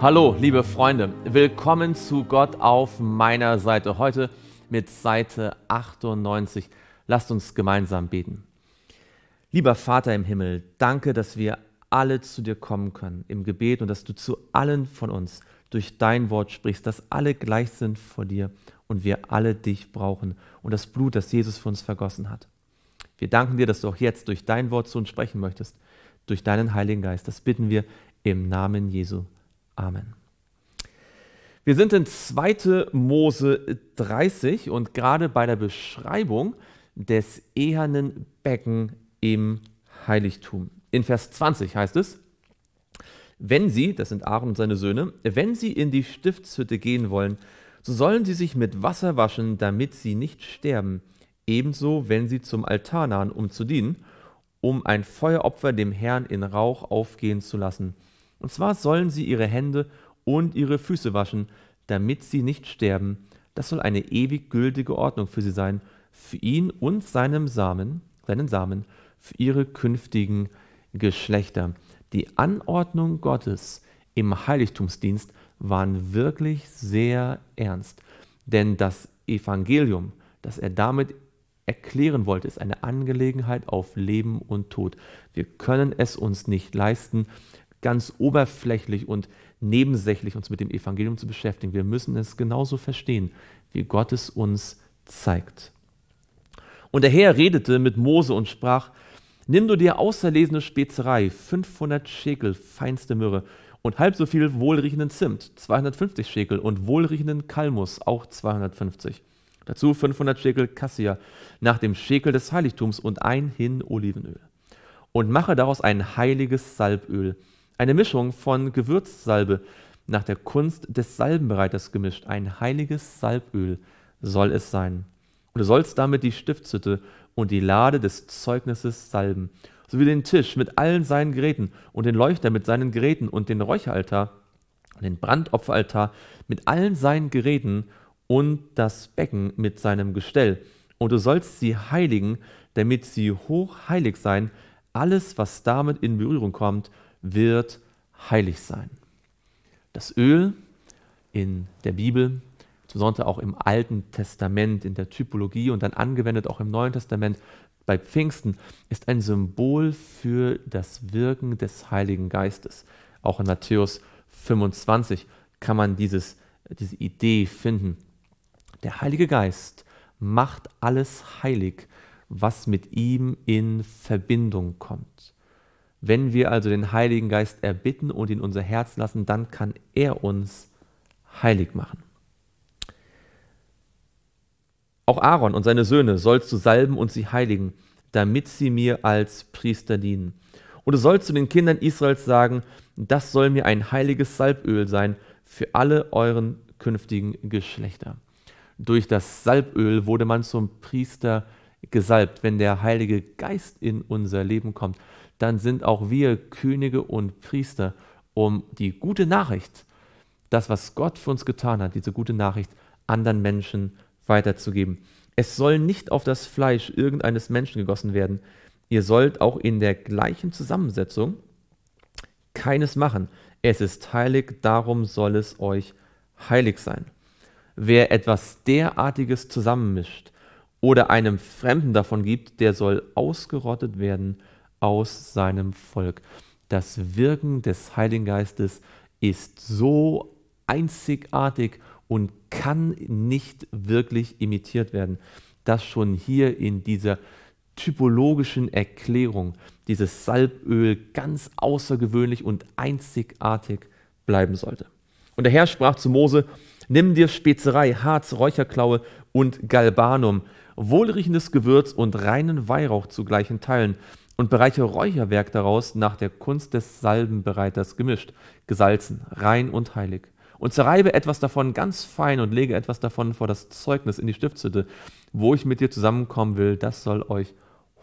Hallo, liebe Freunde, willkommen zu Gott auf meiner Seite. Heute mit Seite 98. Lasst uns gemeinsam beten. Lieber Vater im Himmel, danke, dass wir alle zu dir kommen können im Gebet und dass du zu allen von uns durch dein Wort sprichst, dass alle gleich sind vor dir und wir alle dich brauchen und das Blut, das Jesus für uns vergossen hat. Wir danken dir, dass du auch jetzt durch dein Wort zu uns sprechen möchtest, durch deinen Heiligen Geist. Das bitten wir im Namen Jesu. Amen. Wir sind in 2. Mose 30 und gerade bei der Beschreibung des ehernen Becken im Heiligtum. In Vers 20 heißt es, wenn sie, das sind Aaron und seine Söhne, wenn sie in die Stiftshütte gehen wollen, so sollen sie sich mit Wasser waschen, damit sie nicht sterben. Ebenso, wenn sie zum Altar nahen, um zu dienen, um ein Feueropfer dem Herrn in Rauch aufgehen zu lassen. Und zwar sollen sie ihre Hände und ihre Füße waschen, damit sie nicht sterben. Das soll eine ewig gültige Ordnung für sie sein, für ihn und seinem Samen, seinen Samen, für ihre künftigen Geschlechter. Die Anordnung Gottes im Heiligtumsdienst waren wirklich sehr ernst, denn das Evangelium, das er damit erklären wollte, ist eine Angelegenheit auf Leben und Tod. Wir können es uns nicht leisten, ganz oberflächlich und nebensächlich uns mit dem Evangelium zu beschäftigen. Wir müssen es genauso verstehen, wie Gott es uns zeigt. Und der Herr redete mit Mose und sprach, nimm du dir auserlesene Spezerei, 500 Schekel feinste Myrrhe und halb so viel wohlriechenden Zimt, 250 Schekel und wohlriechenden Kalmus, auch 250. Dazu 500 Schekel Kassia nach dem Schekel des Heiligtums und ein Hin Olivenöl. Und mache daraus ein heiliges Salböl eine Mischung von Gewürzsalbe nach der Kunst des Salbenbereiters gemischt, ein heiliges Salböl soll es sein. Und du sollst damit die Stiftshütte und die Lade des Zeugnisses salben, sowie den Tisch mit allen seinen Geräten und den Leuchter mit seinen Geräten und den Räucheraltar und den Brandopferaltar mit allen seinen Geräten und das Becken mit seinem Gestell. Und du sollst sie heiligen, damit sie hochheilig sein, alles, was damit in Berührung kommt, wird heilig sein. Das Öl in der Bibel, insbesondere auch im Alten Testament, in der Typologie und dann angewendet auch im Neuen Testament bei Pfingsten, ist ein Symbol für das Wirken des Heiligen Geistes. Auch in Matthäus 25 kann man dieses, diese Idee finden. Der Heilige Geist macht alles heilig, was mit ihm in Verbindung kommt. Wenn wir also den Heiligen Geist erbitten und in unser Herz lassen, dann kann er uns heilig machen. Auch Aaron und seine Söhne sollst du salben und sie heiligen, damit sie mir als Priester dienen. Und du sollst zu den Kindern Israels sagen, das soll mir ein heiliges Salböl sein für alle euren künftigen Geschlechter. Durch das Salböl wurde man zum Priester gesalbt, wenn der Heilige Geist in unser Leben kommt, dann sind auch wir Könige und Priester, um die gute Nachricht, das, was Gott für uns getan hat, diese gute Nachricht anderen Menschen weiterzugeben. Es soll nicht auf das Fleisch irgendeines Menschen gegossen werden. Ihr sollt auch in der gleichen Zusammensetzung keines machen. Es ist heilig, darum soll es euch heilig sein. Wer etwas derartiges zusammenmischt, oder einem Fremden davon gibt, der soll ausgerottet werden aus seinem Volk. Das Wirken des Heiligen Geistes ist so einzigartig und kann nicht wirklich imitiert werden. dass schon hier in dieser typologischen Erklärung, dieses Salböl ganz außergewöhnlich und einzigartig bleiben sollte. Und der Herr sprach zu Mose, Nimm dir Spezerei, Harz, Räucherklaue und Galbanum, wohlriechendes Gewürz und reinen Weihrauch zu gleichen Teilen und bereiche Räucherwerk daraus nach der Kunst des Salbenbereiters gemischt, gesalzen, rein und heilig. Und zerreibe etwas davon ganz fein und lege etwas davon vor das Zeugnis in die Stiftshütte, wo ich mit dir zusammenkommen will, das soll euch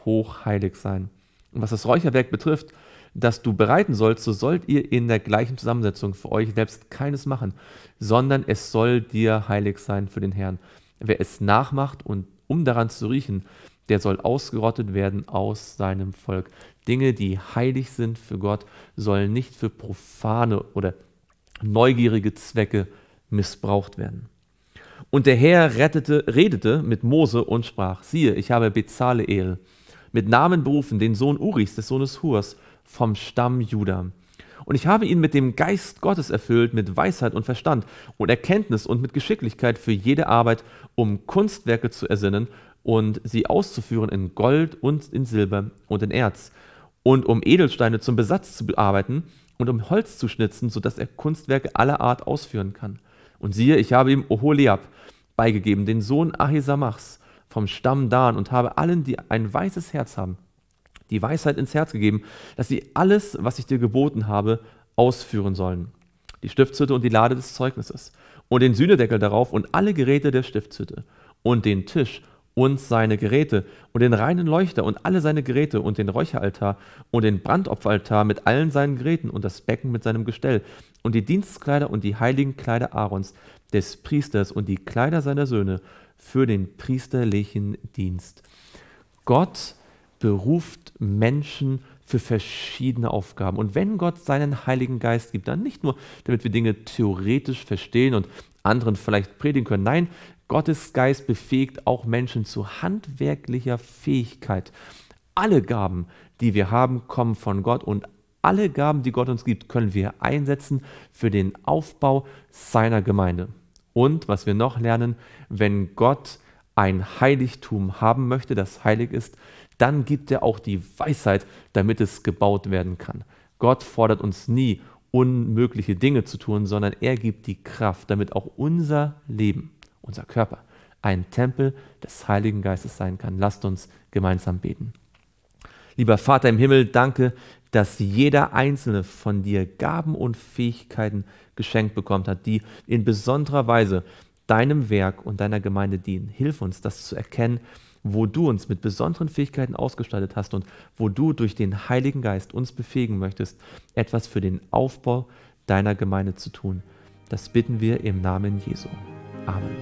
hochheilig sein. Und was das Räucherwerk betrifft, das du bereiten sollst, so sollt ihr in der gleichen Zusammensetzung für euch selbst keines machen, sondern es soll dir heilig sein für den Herrn. Wer es nachmacht und um daran zu riechen, der soll ausgerottet werden aus seinem Volk. Dinge, die heilig sind für Gott, sollen nicht für profane oder neugierige Zwecke missbraucht werden. Und der Herr rettete, redete mit Mose und sprach, siehe, ich habe Bezaleel mit Namen berufen, den Sohn Uris, des Sohnes Hurs, vom Stamm Judah. Und ich habe ihn mit dem Geist Gottes erfüllt, mit Weisheit und Verstand und Erkenntnis und mit Geschicklichkeit für jede Arbeit, um Kunstwerke zu ersinnen und sie auszuführen in Gold und in Silber und in Erz und um Edelsteine zum Besatz zu bearbeiten und um Holz zu schnitzen, sodass er Kunstwerke aller Art ausführen kann. Und siehe, ich habe ihm Oholiab beigegeben, den Sohn Ahisamachs vom Stamm Dan und habe allen, die ein weißes Herz haben, die Weisheit ins Herz gegeben, dass sie alles, was ich dir geboten habe, ausführen sollen. Die Stiftshütte und die Lade des Zeugnisses und den Sühnedeckel darauf und alle Geräte der Stiftshütte und den Tisch und seine Geräte und den reinen Leuchter und alle seine Geräte und den Räucheraltar und den Brandopferaltar mit allen seinen Geräten und das Becken mit seinem Gestell und die Dienstkleider und die heiligen Kleider Aarons, des Priesters und die Kleider seiner Söhne für den priesterlichen Dienst. Gott beruft Menschen für verschiedene Aufgaben. Und wenn Gott seinen Heiligen Geist gibt, dann nicht nur, damit wir Dinge theoretisch verstehen und anderen vielleicht predigen können. Nein, Gottes Geist befähigt auch Menschen zu handwerklicher Fähigkeit. Alle Gaben, die wir haben, kommen von Gott und alle Gaben, die Gott uns gibt, können wir einsetzen für den Aufbau seiner Gemeinde. Und was wir noch lernen, wenn Gott ein Heiligtum haben möchte, das heilig ist, dann gibt er auch die Weisheit, damit es gebaut werden kann. Gott fordert uns nie, unmögliche Dinge zu tun, sondern er gibt die Kraft, damit auch unser Leben, unser Körper, ein Tempel des Heiligen Geistes sein kann. Lasst uns gemeinsam beten. Lieber Vater im Himmel, danke, dass jeder einzelne von dir Gaben und Fähigkeiten geschenkt bekommt hat, die in besonderer Weise deinem Werk und deiner Gemeinde dienen. Hilf uns, das zu erkennen, wo du uns mit besonderen Fähigkeiten ausgestattet hast und wo du durch den Heiligen Geist uns befähigen möchtest, etwas für den Aufbau deiner Gemeinde zu tun. Das bitten wir im Namen Jesu. Amen.